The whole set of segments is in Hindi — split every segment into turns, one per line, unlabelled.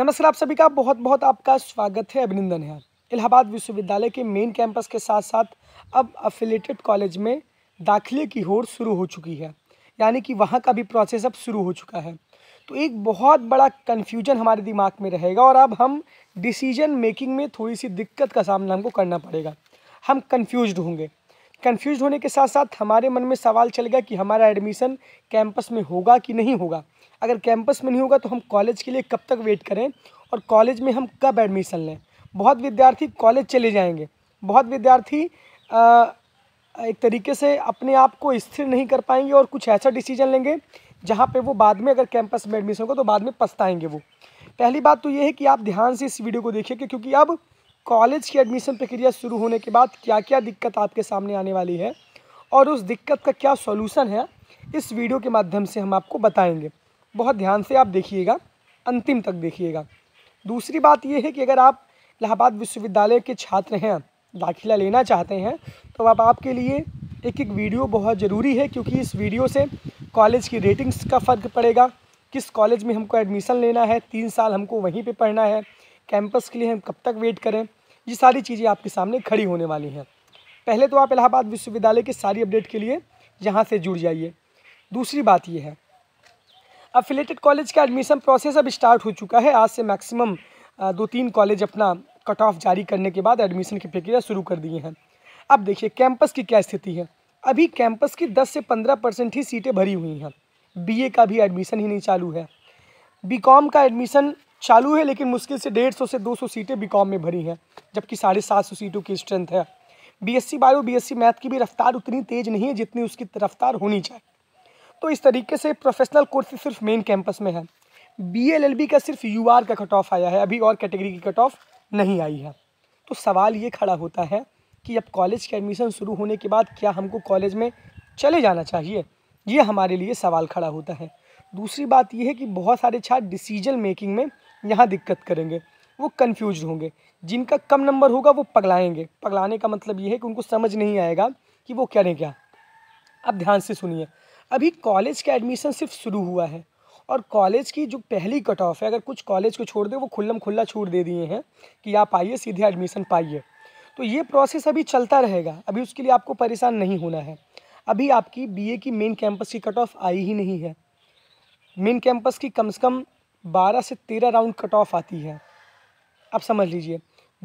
नमस्कार आप सभी का बहुत बहुत आपका स्वागत है अभिनंदन है इलाहाबाद विश्वविद्यालय के मेन कैंपस के साथ साथ अब अफिलेटेड कॉलेज में दाखिले की होड़ शुरू हो चुकी है यानी कि वहाँ का भी प्रोसेस अब शुरू हो चुका है तो एक बहुत बड़ा कन्फ्यूजन हमारे दिमाग में रहेगा और अब हम डिसीजन मेकिंग में थोड़ी सी दिक्कत का सामना हमको करना पड़ेगा हम कन्फ्यूज होंगे कन्फ्यूज होने के साथ साथ हमारे मन में सवाल चल गया कि हमारा एडमिशन कैंपस में होगा कि नहीं होगा अगर कैंपस में नहीं होगा तो हम कॉलेज के लिए कब तक वेट करें और कॉलेज में हम कब एडमिशन लें बहुत विद्यार्थी कॉलेज चले जाएंगे बहुत विद्यार्थी एक तरीके से अपने आप को स्थिर नहीं कर पाएंगे और कुछ ऐसा डिसीजन लेंगे जहाँ पर वो बाद में अगर कैंपस में एडमिशन होगा तो बाद में पछताएंगे वो पहली बात तो ये है कि आप ध्यान से इस वीडियो को देखिए क्योंकि अब कॉलेज की एडमिशन प्रक्रिया शुरू होने के बाद क्या क्या दिक्कत आपके सामने आने वाली है और उस दिक्कत का क्या सॉल्यूशन है इस वीडियो के माध्यम से हम आपको बताएंगे बहुत ध्यान से आप देखिएगा अंतिम तक देखिएगा दूसरी बात यह है कि अगर आप इलाहाबाद विश्वविद्यालय के छात्र हैं दाखिला लेना चाहते हैं तो अब आपके लिए एक एक वीडियो बहुत ज़रूरी है क्योंकि इस वीडियो से कॉलेज की रेटिंग्स का फ़र्क पड़ेगा किस कॉलेज में हमको एडमिशन लेना है तीन साल हमको वहीं पे पढ़ना है कैंपस के लिए हम कब तक वेट करें ये सारी चीज़ें आपके सामने खड़ी होने वाली हैं पहले तो आप इलाहाबाद विश्वविद्यालय के सारी अपडेट के लिए यहाँ से जुड़ जाइए दूसरी बात यह है अफिलेटेड कॉलेज का एडमिशन प्रोसेस अब स्टार्ट हो चुका है आज से मैक्सिमम दो तीन कॉलेज अपना कट ऑफ जारी करने के बाद एडमिशन की प्रक्रिया शुरू कर दिए हैं अब देखिए कैंपस की क्या स्थिति है अभी कैंपस की 10 से 15 परसेंट ही सीटें भरी हुई हैं बीए का भी एडमिशन ही नहीं चालू है बीकॉम का एडमिशन चालू है लेकिन मुश्किल से डेढ़ सौ से दो सौ सीटें कॉम में भरी हैं जबकि साढ़े सात सौ सीटों की स्ट्रेंथ है बीएससी बायो बीएससी मैथ की भी रफ्तार उतनी तेज़ नहीं है जितनी उसकी रफ्तार होनी चाहिए तो इस तरीके से प्रोफेशनल कोर्स सिर्फ मेन कैंपस में है बी का सिर्फ यू का कट ऑफ आया है अभी और कैटेगरी की कट ऑफ नहीं आई है तो सवाल ये खड़ा होता है कि अब कॉलेज के एडमिशन शुरू होने के बाद क्या हमको कॉलेज में चले जाना चाहिए ये हमारे लिए सवाल खड़ा होता है दूसरी बात यह है कि बहुत सारे छात्र डिसीजन मेकिंग में यहाँ दिक्कत करेंगे वो कन्फ्यूज होंगे जिनका कम नंबर होगा वो पगलाएंगे पगलाने का मतलब ये है कि उनको समझ नहीं आएगा कि वो करें क्या अब ध्यान से सुनिए अभी कॉलेज का एडमिशन सिर्फ शुरू हुआ है और कॉलेज की जो पहली कट ऑफ है अगर कुछ कॉलेज को छोड़ दे वो खुल्लम खुल्ला छूट दे दिए हैं कि आप आइए सीधे एडमिशन पाइए तो ये प्रोसेस अभी चलता रहेगा अभी उसके लिए आपको परेशान नहीं होना है अभी आपकी बीए की मेन कैंपस की कट ऑफ आई ही नहीं है मेन कैंपस की कम से कम बारह से तेरह राउंड कट ऑफ आती है आप समझ लीजिए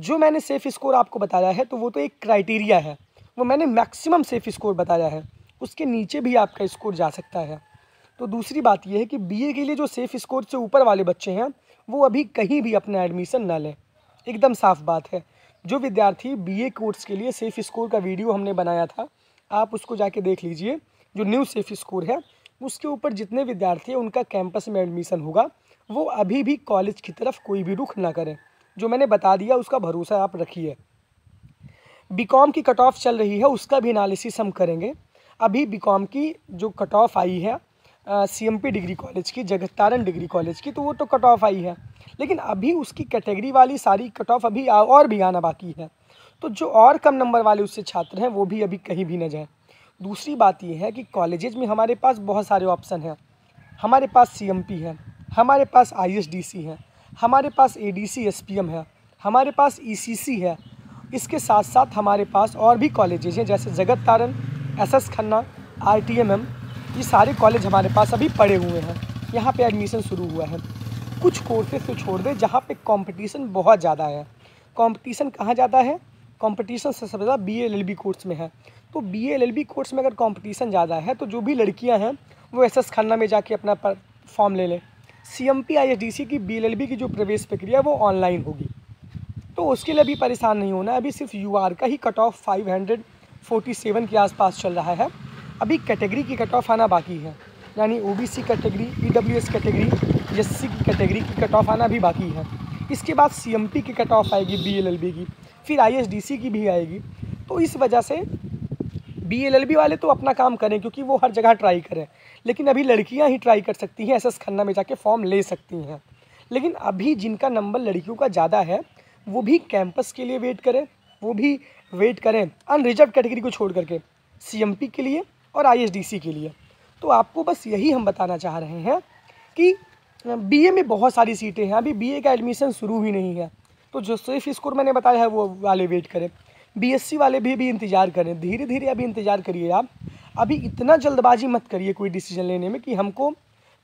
जो मैंने सेफ़ स्कोर आपको बताया है तो वो तो एक क्राइटेरिया है वो मैंने मैक्सिमम सेफ़ स्कोर बताया है उसके नीचे भी आपका स्कोर जा सकता है तो दूसरी बात यह है कि बीए के लिए जो सेफ़ स्कोर से ऊपर वाले बच्चे हैं वो अभी कहीं भी अपना एडमिशन ना लें एकदम साफ बात है जो विद्यार्थी बीए कोर्स के लिए सेफ़ स्कोर का वीडियो हमने बनाया था आप उसको जाके देख लीजिए जो न्यू सेफ़ स्कोर है उसके ऊपर जितने विद्यार्थी हैं उनका कैंपस में एडमिशन होगा वो अभी भी कॉलेज की तरफ कोई भी रुख ना करें जो मैंने बता दिया उसका भरोसा आप रखिए बीकॉम की कट ऑफ चल रही है उसका भी एनालिसिस हम करेंगे अभी बीकॉम की जो कट ऑफ आई है C M P degree college की जगत तारण डिग्री कॉलेज की तो वो तो कट ऑफ आई है लेकिन अभी उसकी कैटेगरी वाली सारी कट ऑफ अभी और भी आना बाकी है तो जो और कम नंबर वाले उससे छात्र हैं वो भी अभी कहीं भी ना जाएँ दूसरी बात यह है कि कॉलेजेज में हमारे पास बहुत सारे ऑप्शन हैं हमारे पास सी एम पी है हमारे पास आई है हमारे पास ए डी है हमारे पास ई है इसके साथ साथ हमारे पास और भी कॉलेजेज हैं जैसे Jagat Taran S S Khanna R T M M ये सारे कॉलेज हमारे पास अभी पड़े हुए हैं यहाँ पे एडमिशन शुरू हुआ है कुछ कोर्सेज तो छोड़ दें जहाँ पे कंपटीशन बहुत ज़्यादा है कंपटीशन कहाँ ज़्यादा है कंपटीशन सबसे ज़्यादा B L L B course में है तो B L L B course में अगर कंपटीशन ज़्यादा है तो जो भी लड़कियाँ हैं वो एस एस खन्ना में जाके अपना फॉर्म ले लें C M P I S D C की बी एल एल बी की जो प्रवेश प्रक्रिया वो ऑनलाइन होगी तो उसके लिए अभी परेशान नहीं होना अभी सिर्फ यू आर का ही cut off five hundred forty seven के आसपास चल रहा है अभी कैटेगरी की कट ऑफ आना बाकी है यानी O B C category E W S category S C की कैटेगरी की कट ऑफ आना भी बाकी है इसके बाद सी एम पी की कट ऑफ आएगी बी एल एल बी की फिर आई एस डी सी की भी आएगी तो इस वजह से बी वाले तो अपना काम करें क्योंकि वो हर जगह ट्राई करें लेकिन अभी लड़कियां ही ट्राई कर सकती हैं एस एस खन्ना में जाके फॉर्म ले सकती हैं लेकिन अभी जिनका नंबर लड़कियों का ज़्यादा है वो भी कैंपस के लिए वेट करें वो भी वेट करें अनरिजर्व कैटेगरी को छोड़ करके सी के लिए और आई के लिए तो आपको बस यही हम बताना चाह रहे हैं कि बीए में बहुत सारी सीटें हैं अभी बीए का एडमिशन शुरू ही नहीं है तो जो सिर्फ स्कोर मैंने बताया है वो वाले वेट करें बीएससी वाले भी अभी इंतज़ार करें धीरे धीरे अभी इंतज़ार करिए आप अभी इतना जल्दबाजी मत करिए कोई डिसीजन लेने में कि हमको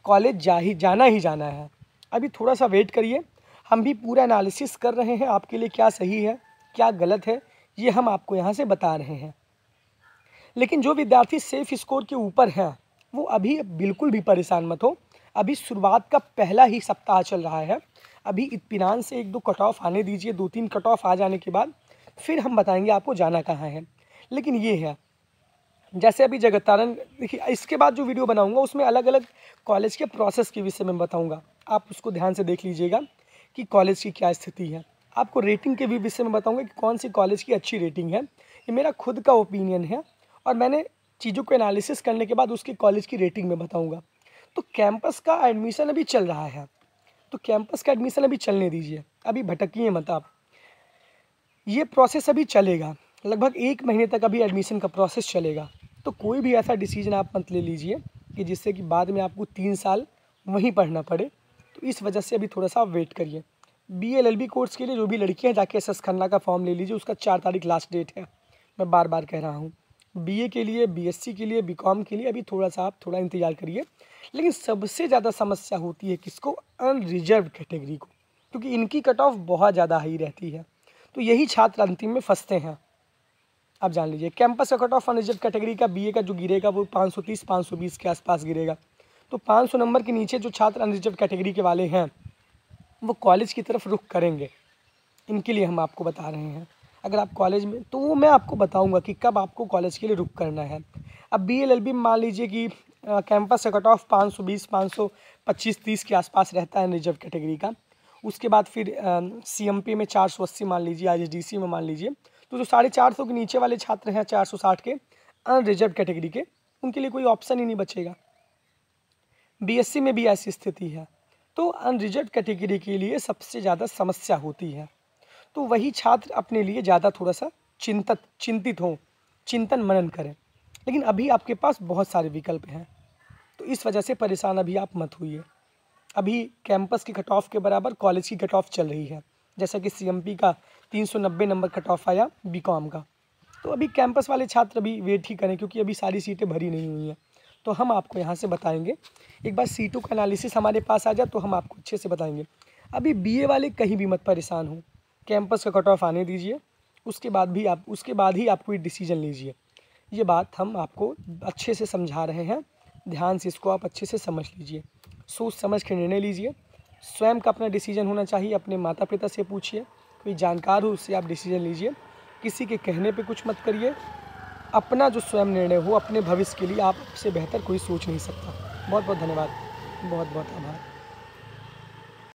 कॉलेज जा ही जाना ही जाना है अभी थोड़ा सा वेट करिए हम भी पूरा एनालिसिस कर रहे हैं आपके लिए क्या सही है क्या गलत है ये हम आपको यहाँ से बता रहे हैं लेकिन जो विद्यार्थी सेफ स्कोर के ऊपर हैं वो अभी बिल्कुल भी परेशान मत हो अभी शुरुआत का पहला ही सप्ताह चल रहा है अभी इतमान से एक दो कट ऑफ आने दीजिए दो तीन कट ऑफ आ जाने के बाद फिर हम बताएंगे आपको जाना कहाँ है लेकिन ये है जैसे अभी जगत तारण देखिए इसके बाद जो वीडियो बनाऊंगा उसमें अलग अलग कॉलेज के प्रोसेस के विषय में बताऊंगा आप उसको ध्यान से देख लीजिएगा कि कॉलेज की क्या स्थिति है आपको रेटिंग के भी विषय में बताऊंगा कि कौन सी कॉलेज की अच्छी रेटिंग है ये मेरा खुद का ओपिनियन है और मैंने चीज़ों को एनालिसिस करने के बाद उसके कॉलेज की रेटिंग में बताऊँगा तो कैंपस का एडमिशन अभी चल रहा है तो कैंपस का एडमिशन अभी चलने दीजिए अभी भटकिए मत आप ये प्रोसेस अभी चलेगा लगभग एक महीने तक अभी एडमिशन का प्रोसेस चलेगा तो कोई भी ऐसा डिसीजन आप मत ले लीजिए कि जिससे कि बाद में आपको तीन साल वहीं पढ़ना पड़े तो इस वजह से अभी थोड़ा सा वेट करिए B L L B course के लिए जो भी लड़कियाँ जाके एस एस खन्ना का फॉर्म ले लीजिए उसका चार तारीख लास्ट डेट है मैं बार बार कह रहा हूँ बी ए के लिए बी एस सी के लिए बी कॉम के लिए अभी थोड़ा सा आप थोड़ा इंतज़ार करिए लेकिन सबसे ज़्यादा समस्या होती है किसको अनरिजर्व कैटेगरी को क्योंकि इनकी कट ऑफ बहुत ज़्यादा हाई रहती है तो यही छात्र अंतिम में फंसते हैं आप जान लीजिए कैंपस का कट ऑफ अनरिजर्व कैटेगरी का बीए का जो गिरेगा वो 530 520 के आसपास गिरेगा तो 500 नंबर के नीचे जो छात्र अनरिजर्व कैटेगरी के वाले हैं वो कॉलेज की तरफ रुख करेंगे इनके लिए हम आपको बता रहे हैं अगर आप कॉलेज में तो वो मैं आपको बताऊँगा कि कब आपको कॉलेज के लिए रुख करना है अब बी एल एल बी मान लीजिए कि कैंपस का कट ऑफ पाँच सौ बीस पाँच सौ पच्चीस तीस के आसपास रहता है अनरिजर्व कैटेगरी का उसके बाद फिर सी में चार सौ अस्सी मान लीजिए आई में मान लीजिए तो जो साढ़े चार सौ के नीचे वाले छात्र हैं चार सौ साठ के अनरिजर्व कैटेगरी के उनके लिए कोई ऑप्शन ही नहीं बचेगा बीएससी में भी ऐसी स्थिति है तो अनरिजर्व कैटेगरी के लिए सबसे ज़्यादा समस्या होती है तो वही छात्र अपने लिए ज़्यादा थोड़ा सा चिंतित चिंतित हों चिंतन मनन करें लेकिन अभी आपके पास बहुत सारे विकल्प हैं तो इस वजह से परेशान अभी आप मत होइए अभी कैंपस के कट ऑफ के बराबर कॉलेज की कट ऑफ चल रही है जैसा कि सीएमपी का 390 नंबर कट ऑफ आया बीकॉम का तो अभी कैंपस वाले छात्र अभी वेट ही करें क्योंकि अभी सारी सीटें भरी नहीं हुई हैं तो हम आपको यहाँ से बताएंगे एक बार सीटों का एनालिसिस हमारे पास आ जाए तो हम आपको अच्छे से बताएंगे अभी बीए वाले कहीं भी मत परेशान हूँ कैंपस का कट ऑफ आने दीजिए उसके बाद भी आप उसके बाद ही आपको एक डिसीजन लीजिए ये बात हम आपको अच्छे से समझा रहे हैं ध्यान से इसको आप अच्छे से समझ लीजिए सोच समझ के निर्णय लीजिए स्वयं का अपना डिसीजन होना चाहिए अपने माता पिता से पूछिए कोई जानकार हो उससे आप डिसीजन लीजिए किसी के कहने पे कुछ मत करिए अपना जो स्वयं निर्णय हो अपने भविष्य के लिए आपसे बेहतर कोई सोच नहीं सकता बहुत बहुत धन्यवाद बहुत बहुत आभार